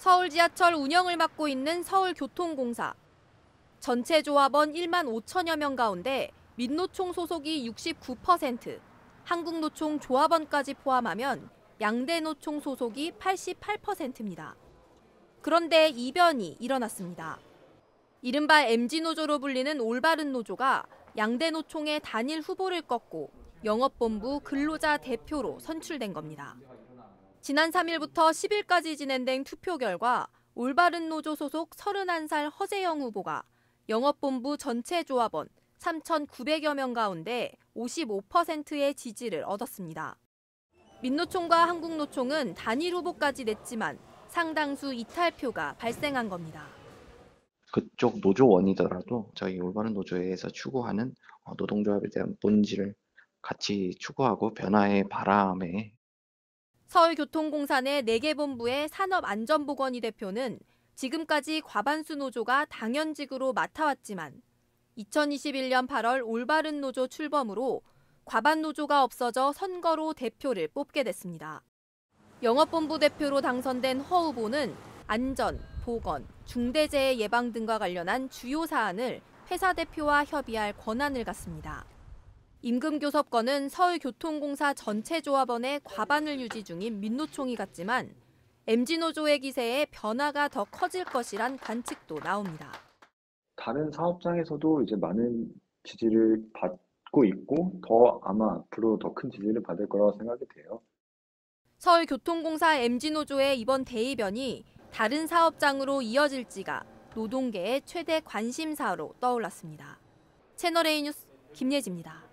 서울 지하철 운영을 맡고 있는 서울교통공사. 전체 조합원 1만 5천여 명 가운데 민노총 소속이 69%, 한국노총 조합원까지 포함하면 양대노총 소속이 88%입니다. 그런데 이변이 일어났습니다. 이른바 MG노조로 불리는 올바른 노조가 양대노총의 단일 후보를 꺾고 영업본부 근로자 대표로 선출된 겁니다. 지난 3일부터 10일까지 진행된 투표 결과 올바른 노조 소속 31살 허재영 후보가 영업본부 전체 조합원 3,900여 명 가운데 55%의 지지를 얻었습니다. 민노총과 한국노총은 단일 후보까지 냈지만 상당수 이탈표가 발생한 겁니다. 그쪽 노조원이더라도 저희 올바른 노조에서 추구하는 어, 노동조합에 대한 본질을 같이 추구하고 변화의 바람에 서울교통공사 내 4개 본부의 산업안전보건위 대표는 지금까지 과반수 노조가 당연직으로 맡아왔지만 2021년 8월 올바른 노조 출범으로 과반 노조가 없어져 선거로 대표를 뽑게 됐습니다. 영업본부 대표로 당선된 허 후보는 안전, 보건, 중대재해 예방 등과 관련한 주요 사안을 회사 대표와 협의할 권한을 갖습니다. 임금교섭권은 서울교통공사 전체 조합원의 과반을 유지 중인 민노총이 같지만 MG노조의 기세에 변화가 더 커질 것이란 관측도 나옵니다. 다른 사업장에서도 이제 많은 지지를 받고 있고 더 아마 앞으로 더 큰 지지를 받을 거라고 생각이 돼요. 서울교통공사 MG노조의 이번 대의변이 다른 사업장으로 이어질지가 노동계의 최대 관심사로 떠올랐습니다. 채널A 뉴스 김예지입니다.